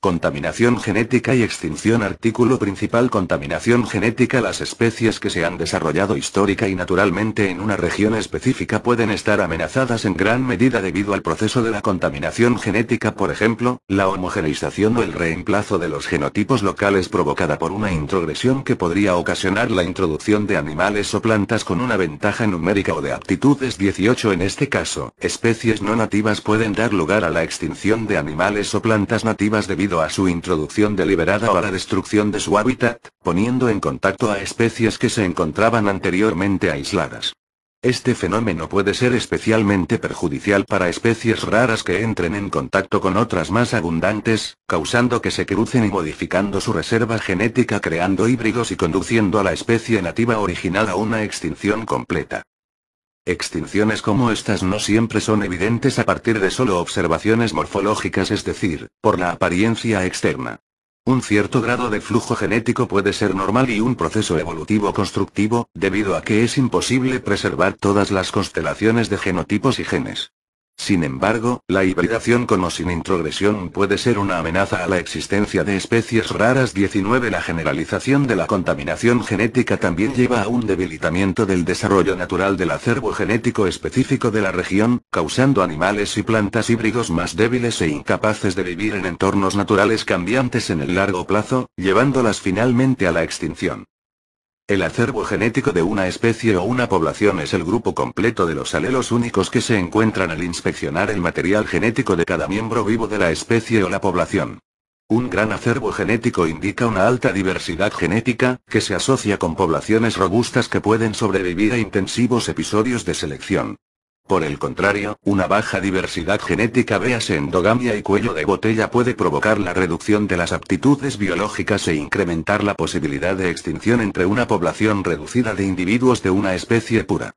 Contaminación genética y extinción Artículo principal Contaminación genética Las especies que se han desarrollado histórica y naturalmente en una región específica pueden estar amenazadas en gran medida debido al proceso de la contaminación genética por ejemplo, la homogeneización o el reemplazo de los genotipos locales provocada por una introgresión que podría ocasionar la introducción de animales o plantas con una ventaja numérica o de aptitudes 18 En este caso, especies no nativas pueden dar lugar a la extinción de animales o plantas nativas debido a su introducción deliberada o a la destrucción de su hábitat, poniendo en contacto a especies que se encontraban anteriormente aisladas. Este fenómeno puede ser especialmente perjudicial para especies raras que entren en contacto con otras más abundantes, causando que se crucen y modificando su reserva genética creando híbridos y conduciendo a la especie nativa original a una extinción completa. Extinciones como estas no siempre son evidentes a partir de solo observaciones morfológicas, es decir, por la apariencia externa. Un cierto grado de flujo genético puede ser normal y un proceso evolutivo constructivo, debido a que es imposible preservar todas las constelaciones de genotipos y genes. Sin embargo, la hibridación con o sin introgresión puede ser una amenaza a la existencia de especies raras. 19. La generalización de la contaminación genética también lleva a un debilitamiento del desarrollo natural del acervo genético específico de la región, causando animales y plantas híbridos más débiles e incapaces de vivir en entornos naturales cambiantes en el largo plazo, llevándolas finalmente a la extinción. El acervo genético de una especie o una población es el grupo completo de los alelos únicos que se encuentran al inspeccionar el material genético de cada miembro vivo de la especie o la población. Un gran acervo genético indica una alta diversidad genética, que se asocia con poblaciones robustas que pueden sobrevivir a intensivos episodios de selección. Por el contrario, una baja diversidad genética, véase endogamia y cuello de botella, puede provocar la reducción de las aptitudes biológicas e incrementar la posibilidad de extinción entre una población reducida de individuos de una especie pura.